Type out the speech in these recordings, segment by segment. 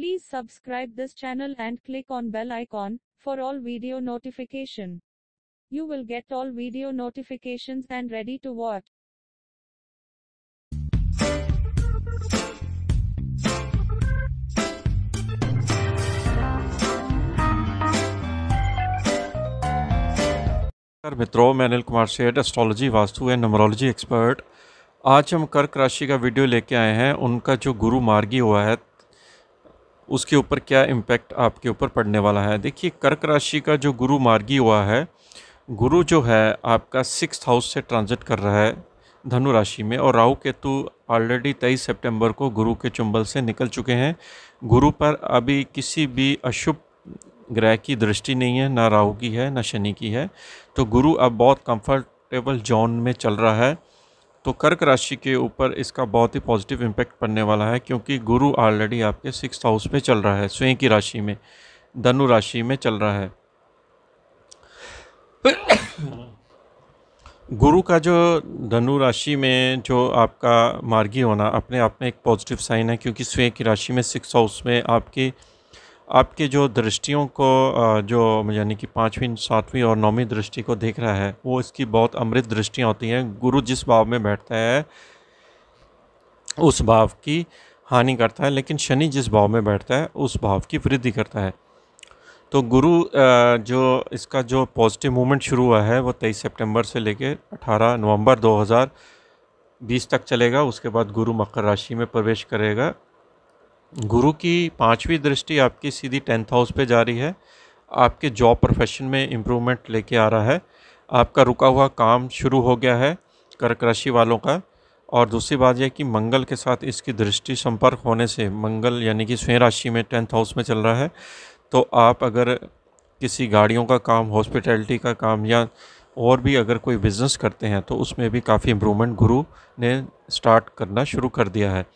Please subscribe this channel and click on bell icon for all video notification. You will get all video notifications and ready to watch. मित्रों मैं Anil Kumar Seth astrology vastu and numerology expert आज हम कर्क राशि का video लेके आए हैं उनका जो गुरु मार्गी हुआ है उसके ऊपर क्या इम्पैक्ट आपके ऊपर पड़ने वाला है देखिए कर्क राशि का जो गुरु मार्गी हुआ है गुरु जो है आपका सिक्स हाउस से ट्रांजिट कर रहा है धनु राशि में और राहु केतु ऑलरेडी तेईस सितंबर को गुरु के चुंबल से निकल चुके हैं गुरु पर अभी किसी भी अशुभ ग्रह की दृष्टि नहीं है ना राहु की है ना शनि की है तो गुरु अब बहुत कंफर्टेबल जोन में चल रहा है तो कर्क राशि के ऊपर इसका बहुत ही पॉजिटिव इम्पैक्ट पड़ने वाला है क्योंकि गुरु ऑलरेडी आपके सिक्स हाउस में चल रहा है स्वयं की राशि में धनु राशि में चल रहा है गुरु का जो धनु राशि में जो आपका मार्गी होना अपने आप में एक पॉजिटिव साइन है क्योंकि स्वयं की राशि में सिक्स हाउस में आपकी आपके जो दृष्टियों को जो यानी कि पाँचवीं सातवीं और नौवीं दृष्टि को देख रहा है वो इसकी बहुत अमृत दृष्टियाँ होती हैं गुरु जिस भाव में बैठता है उस भाव की हानि करता है लेकिन शनि जिस भाव में बैठता है उस भाव की वृद्धि करता है तो गुरु जो इसका जो पॉजिटिव मूवमेंट शुरू हुआ है वो 23 सितंबर से लेकर 18 नवंबर 2020 तक चलेगा उसके बाद गुरु मकर राशि में प्रवेश करेगा गुरु की पांचवी दृष्टि आपकी सीधी टेंथ हाउस पे जा रही है आपके जॉब प्रोफेशन में इम्प्रूवमेंट लेके आ रहा है आपका रुका हुआ काम शुरू हो गया है कर्क राशि वालों का और दूसरी बात यह कि मंगल के साथ इसकी दृष्टि संपर्क होने से मंगल यानी कि स्वयं राशि में टेंथ हाउस में चल रहा है तो आप अगर किसी गाड़ियों का काम हॉस्पिटैलिटी का काम या और भी अगर कोई बिज़नेस करते हैं तो उसमें भी काफ़ी इम्प्रूवमेंट गुरु ने स्टार्ट करना शुरू कर दिया है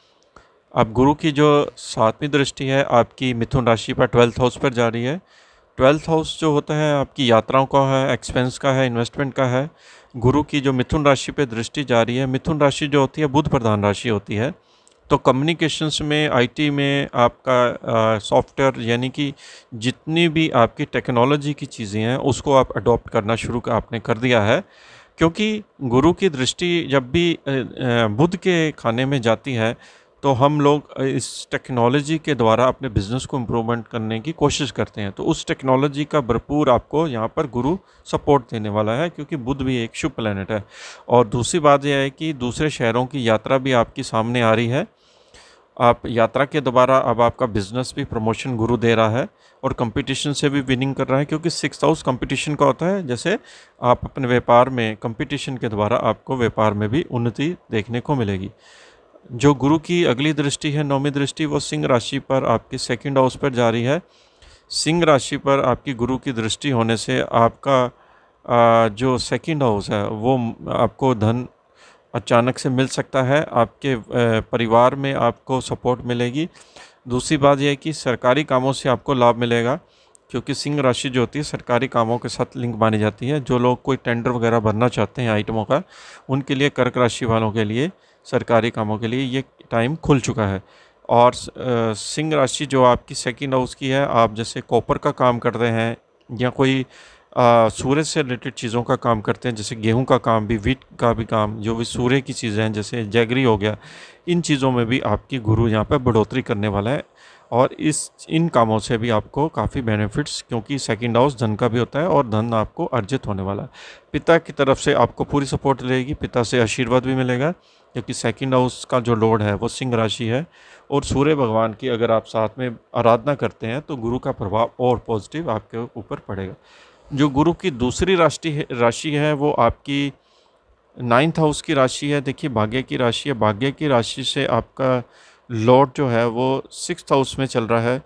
अब गुरु की जो सातवीं दृष्टि है आपकी मिथुन राशि पर ट्वेल्थ हाउस पर जा रही है ट्वेल्थ हाउस जो होता है आपकी यात्राओं का है एक्सपेंस का है इन्वेस्टमेंट का है गुरु की जो मिथुन राशि पर दृष्टि जा रही है मिथुन राशि जो होती है बुध प्रधान राशि होती है तो कम्युनिकेशंस में आईटी में आपका सॉफ्टवेयर यानी कि जितनी भी आपकी टेक्नोलॉजी की चीज़ें हैं उसको आप अडॉप्ट करना शुरू कर आपने कर दिया है क्योंकि गुरु की दृष्टि जब भी बुध के खाने में जाती है तो हम लोग इस टेक्नोलॉजी के द्वारा अपने बिज़नेस को इम्प्रूवमेंट करने की कोशिश करते हैं तो उस टेक्नोलॉजी का भरपूर आपको यहाँ पर गुरु सपोर्ट देने वाला है क्योंकि बुध भी एक शुभ प्लानट है और दूसरी बात यह है कि दूसरे शहरों की यात्रा भी आपकी सामने आ रही है आप यात्रा के द्वारा अब आपका बिज़नेस भी प्रमोशन गुरु दे रहा है और कंपटीशन से भी विनिंग कर रहा है क्योंकि सिक्स हाउस कंपटीशन का होता है जैसे आप अपने व्यापार में कंपटीशन के द्वारा आपको व्यापार में भी उन्नति देखने को मिलेगी जो गुरु की अगली दृष्टि है नौमी दृष्टि वो सिंह राशि पर आपके सेकंड हाउस पर जा रही है सिंह राशि पर आपकी गुरु की दृष्टि होने से आपका जो सेकंड हाउस है वो आपको धन अचानक से मिल सकता है आपके परिवार में आपको सपोर्ट मिलेगी दूसरी बात यह है कि सरकारी कामों से आपको लाभ मिलेगा क्योंकि सिंह राशि जो होती है सरकारी कामों के साथ लिंक मानी जाती है जो लोग कोई टेंडर वगैरह भरना चाहते हैं आइटमों का उनके लिए कर्क राशि वालों के लिए सरकारी कामों के लिए ये टाइम खुल चुका है और सिंह राशि जो आपकी सेकंड हाउस की है आप जैसे कॉपर का काम कर रहे हैं या कोई सूरज से रिलेटेड चीज़ों का काम करते हैं जैसे गेहूं का काम भी वीट का भी काम जो भी सूर्य की चीज़ें हैं जैसे जैगरी हो गया इन चीज़ों में भी आपकी गुरु यहाँ पर बढ़ोतरी करने वाला है और इस इन कामों से भी आपको काफ़ी बेनिफिट्स क्योंकि सेकंड हाउस धन का भी होता है और धन आपको अर्जित होने वाला है पिता की तरफ से आपको पूरी सपोर्ट रहेगी पिता से आशीर्वाद भी मिलेगा क्योंकि सेकंड हाउस का जो लोड है वो सिंह राशि है और सूर्य भगवान की अगर आप साथ में आराधना करते हैं तो गुरु का प्रभाव और पॉजिटिव आपके ऊपर पड़ेगा जो गुरु की दूसरी राशि राशि है वो आपकी नाइन्थ हाउस की राशि है देखिए भाग्य की राशि है भाग्य की राशि से आपका लॉट जो है वो सिक्स हाउस में चल रहा है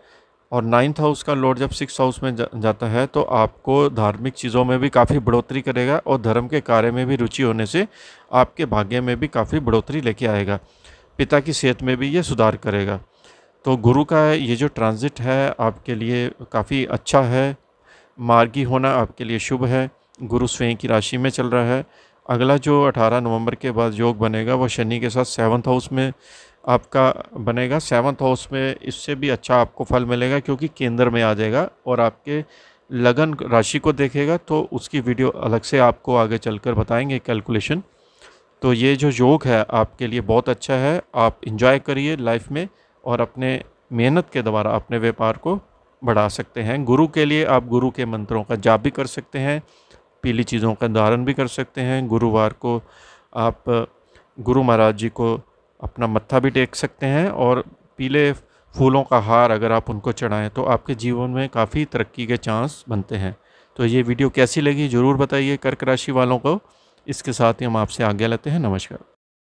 और नाइन्थ हाउस का लॉर्ड जब सिक्स हाउस में जा, जाता है तो आपको धार्मिक चीज़ों में भी काफ़ी बढ़ोतरी करेगा और धर्म के कार्य में भी रुचि होने से आपके भाग्य में भी काफ़ी बढ़ोतरी लेके आएगा पिता की सेहत में भी ये सुधार करेगा तो गुरु का ये जो ट्रांज़िट है आपके लिए काफ़ी अच्छा है मार्गी होना आपके लिए शुभ है गुरु स्वयं की राशि में चल रहा है अगला जो 18 नवंबर के बाद योग बनेगा वो शनि के साथ सेवन्थ हाउस में आपका बनेगा सेवन्थ हाउस में इससे भी अच्छा आपको फल मिलेगा क्योंकि केंद्र में आ जाएगा और आपके लगन राशि को देखेगा तो उसकी वीडियो अलग से आपको आगे चलकर बताएंगे कैलकुलेशन तो ये जो योग है आपके लिए बहुत अच्छा है आप इंजॉय करिए लाइफ में और अपने मेहनत के द्वारा अपने व्यापार को बढ़ा सकते हैं गुरु के लिए आप गुरु के मंत्रों का जाप भी कर सकते हैं पीली चीज़ों का धारण भी कर सकते हैं गुरुवार को आप गुरु महाराज जी को अपना मत्था भी टेक सकते हैं और पीले फूलों का हार अगर आप उनको चढ़ाएं तो आपके जीवन में काफ़ी तरक्की के चांस बनते हैं तो ये वीडियो कैसी लगी ज़रूर बताइए कर्क राशि वालों को इसके साथ ही हम आपसे आगे लेते हैं नमस्कार